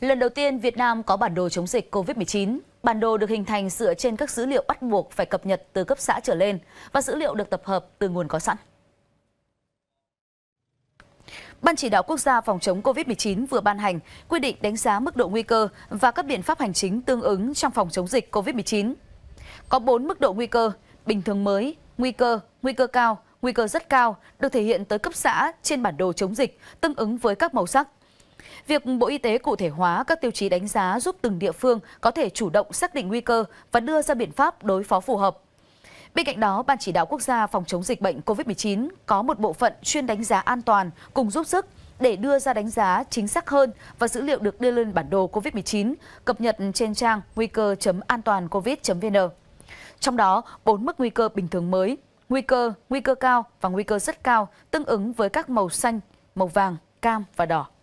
Lần đầu tiên Việt Nam có bản đồ chống dịch COVID-19. Bản đồ được hình thành dựa trên các dữ liệu bắt buộc phải cập nhật từ cấp xã trở lên và dữ liệu được tập hợp từ nguồn có sẵn. Ban chỉ đạo quốc gia phòng chống COVID-19 vừa ban hành quy định đánh giá mức độ nguy cơ và các biện pháp hành chính tương ứng trong phòng chống dịch COVID-19. Có 4 mức độ nguy cơ, bình thường mới, nguy cơ, nguy cơ cao, nguy cơ rất cao được thể hiện tới cấp xã trên bản đồ chống dịch tương ứng với các màu sắc Việc Bộ Y tế cụ thể hóa các tiêu chí đánh giá giúp từng địa phương có thể chủ động xác định nguy cơ và đưa ra biện pháp đối phó phù hợp. Bên cạnh đó, Ban chỉ đạo quốc gia phòng chống dịch bệnh COVID-19 có một bộ phận chuyên đánh giá an toàn cùng giúp sức để đưa ra đánh giá chính xác hơn và dữ liệu được đưa lên bản đồ COVID-19 cập nhật trên trang nguy cơ an toàn covid vn Trong đó, 4 mức nguy cơ bình thường mới, nguy cơ, nguy cơ cao và nguy cơ rất cao tương ứng với các màu xanh, màu vàng, cam và đỏ.